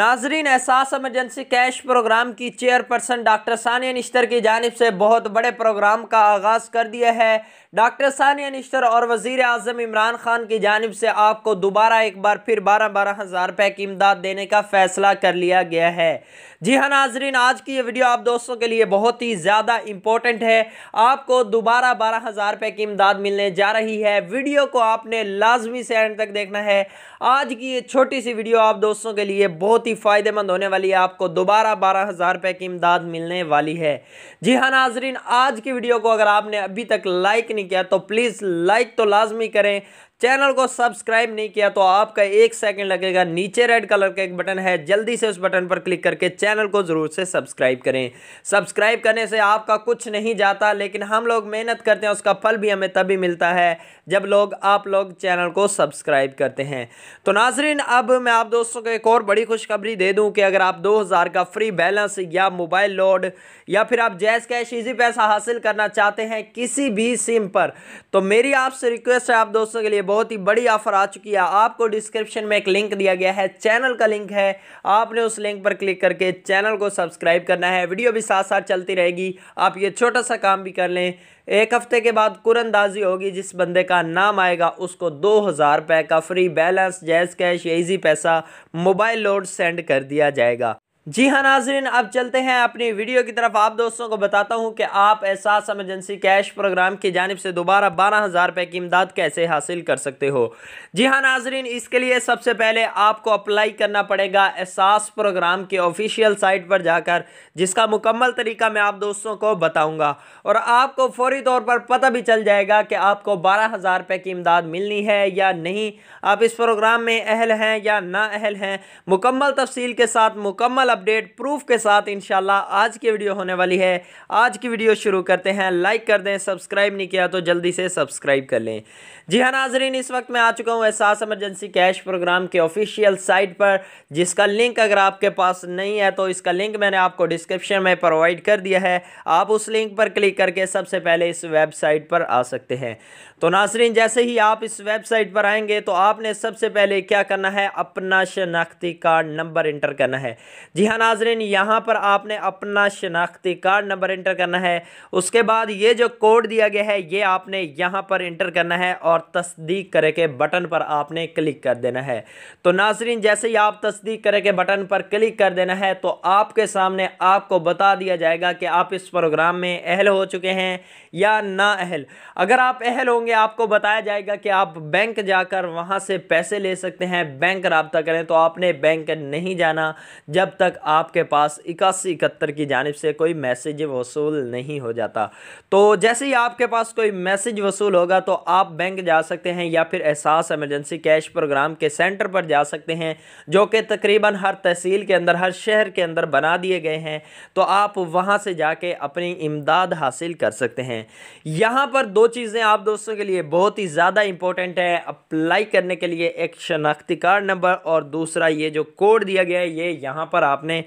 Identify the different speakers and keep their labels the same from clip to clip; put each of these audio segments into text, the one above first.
Speaker 1: नाजरीन Ehsaas emergency cash programme की chairperson doctor Sania Nishtar की जानब से बहुत बड़े प्रोग्राम का आगाज़ कर दिया है डॉक्टर सानिया निश्तर और वज़ी अजम इमरान खान की जानब से आपको दोबारा एक बार फिर बारह बारह हज़ार रुपये की इमदाद देने का फ़ैसला कर लिया गया है जी हाँ नाजरीन आज की ये वीडियो आप दोस्तों के लिए बहुत ही ज़्यादा इम्पोर्टेंट है आपको दोबारा बारह हज़ार रुपये की इमदाद मिलने जा रही है वीडियो को आपने लाजमी से एंड तक देखना है आज की ये छोटी सी वीडियो आप दोस्तों के लिए बहुत बहुत ही फ़ायदेमंद होने वाली है आपको दोबारा बारह हज़ार रुपये की इमदाद मिलने वाली है जी हाँ नाजरीन आज की वीडियो को अगर आपने अभी तक लाइक नहीं किया तो प्लीज़ लाइक तो लाजमी करें चैनल को सब्सक्राइब नहीं किया तो आपका एक सेकंड लगेगा नीचे रेड कलर का एक बटन है जल्दी से उस बटन पर क्लिक करके चैनल को ज़रूर से सब्सक्राइब करें सब्सक्राइब करने से आपका कुछ नहीं जाता लेकिन हम लोग मेहनत करते हैं उसका फल भी हमें तभी मिलता है जब लोग आप लोग चैनल को सब्सक्राइब करते हैं तो नाजरीन अब मैं आप दोस्तों को एक और बड़ी खुशखबरी दे दूँ कि अगर आप दो का फ्री बैलेंस या मोबाइल लोड या फिर आप जैस कैश ईजी पैसा हासिल करना चाहते हैं किसी भी सिम पर तो मेरी आपसे रिक्वेस्ट है आप दोस्तों के लिए बहुत ही बड़ी ऑफर आ चुकी है आपको डिस्क्रिप्शन में एक लिंक दिया गया है चैनल का लिंक है आपने उस लिंक पर क्लिक करके चैनल को सब्सक्राइब करना है वीडियो भी साथ साथ चलती रहेगी आप ये छोटा सा काम भी कर लें एक हफ्ते के बाद कुरंदाजी होगी जिस बंदे का नाम आएगा उसको दो हज़ार का free balance JazzCash Easypaisa mobile load send कर दिया जाएगा जी हाँ नाजरीन अब चलते हैं अपनी वीडियो की तरफ आप दोस्तों को बताता हूँ कि आप एहसास एमरजेंसी कैश प्रोग्राम की जानब से दोबारा बारह हज़ार रुपये की इमदाद कैसे हासिल कर सकते हो जी हाँ नाजरीन इसके लिए सबसे पहले आपको अप्लाई करना पड़ेगा एहसास प्रोग्राम के ऑफिशियल साइट पर जाकर जिसका मुकम्मल तरीका मैं आप दोस्तों को बताऊँगा और आपको फौरी तौर पर पता भी चल जाएगा कि आपको बारह हज़ार रुपये की इमदाद मिलनी है या नहीं आप इस प्रोग्राम में अहल हैं या ना अहल हैं मुकम्मल तफसील के साथ मुकम्मल अपडेट प्रूफ के साथ इनशाला आज की वीडियो होने वाली है आज की वीडियो शुरू करते हैं लाइक कर दें सब्सक्राइब नहीं किया तो जल्दी से सब्सक्राइब कर लें जी हाँ नाजरीन इस वक्त मैं आ चुका हूँ एहसास एमरजेंसी कैश प्रोग्राम के ऑफिशियल साइट पर जिसका लिंक अगर आपके पास नहीं है तो इसका लिंक मैंने आपको डिस्क्रिप्शन में प्रोवाइड कर दिया है आप उस लिंक पर क्लिक करके सबसे पहले इस वेबसाइट पर आ सकते हैं तो नासरीन जैसे ही आप इस वेबसाइट पर आएंगे तो आपने सबसे पहले क्या करना है अपना शनाख्ती कार्ड नंबर इंटर करना है जी हाँ नाजरीन यहाँ पर आपने अपना शनाख्ती कार्ड नंबर इंटर करना है उसके बाद ये जो कोड दिया गया है ये आपने यहाँ पर इंटर करना है और तस्दीक करे के बटन पर आपने क्लिक कर देना है तो नाजरीन जैसे ही आप तस्दीक करे के बटन पर क्लिक कर देना है तो आपके सामने आपको बता दिया जाएगा कि आप इस प्रोग्राम में अहल हो चुके हैं या ना अहल अगर आप अहल होंगे आगे आपको बताया जाएगा कि आप बैंक जाकर वहां से पैसे ले सकते हैं बैंक रबता करें तो आपने बैंक नहीं जाना जब तक आपके पास इक्यासी इकहत्तर की जानब से कोई मैसेज वसूल नहीं हो जाता तो जैसे ही आपके पास कोई मैसेज वसूल होगा तो आप बैंक जा सकते हैं या फिर एहसास एमरजेंसी कैश प्रोग्राम के सेंटर पर जा सकते हैं जो कि तकरीबन हर तहसील के अंदर हर शहर के अंदर बना दिए गए हैं तो आप वहाँ से जाके अपनी इमदाद हासिल कर सकते हैं यहाँ पर दो चीज़ें आप दोस्तों के लिए बहुत ही ज़्यादा इंपॉर्टेंट है अप्लाई करने के लिए एक शनाख्ती कार्ड नंबर और दूसरा ये जो कोड दिया गया है ये यहाँ पर आपने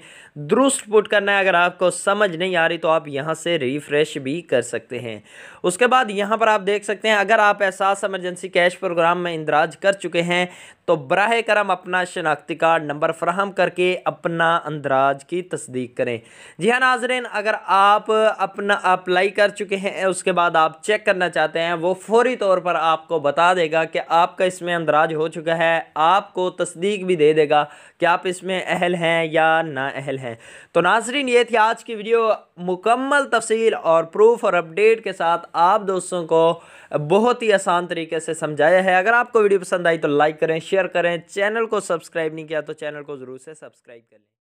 Speaker 1: दुरुस्त पुट करना है अगर आपको समझ नहीं आ रही तो आप यहाँ से रिफ़्रेश भी कर सकते हैं उसके बाद यहाँ पर आप देख सकते हैं अगर आप एहसास एमरजेंसी कैश प्रोग्राम में इंदराज कर चुके हैं तो बरह करम अपना शनाख्ती कार्ड नंबर फ्राहम करके अपना अंदराज की तस्दीक करें जी हाँ नाजरेन अगर आप अपना अप्लाई कर चुके हैं उसके बाद आप चेक करना चाहते हैं वो फौर फौरी तौर पर आपको बता देगा कि आपका इसमें अंदराज हो चुका है आपको तस्दीक भी दे देगा कि आप इसमें अहल हैं या ना अहल हैं तो नाजरीन ये थी आज की वीडियो मुकम्मल तफसील और प्रूफ और अपडेट के साथ आप दोस्तों को बहुत ही आसान तरीके से समझाया है अगर आपको वीडियो पसंद आई तो लाइक करें शेयर करें चैनल को सब्सक्राइब नहीं किया तो चैनल को ज़रूर से सब्सक्राइब करें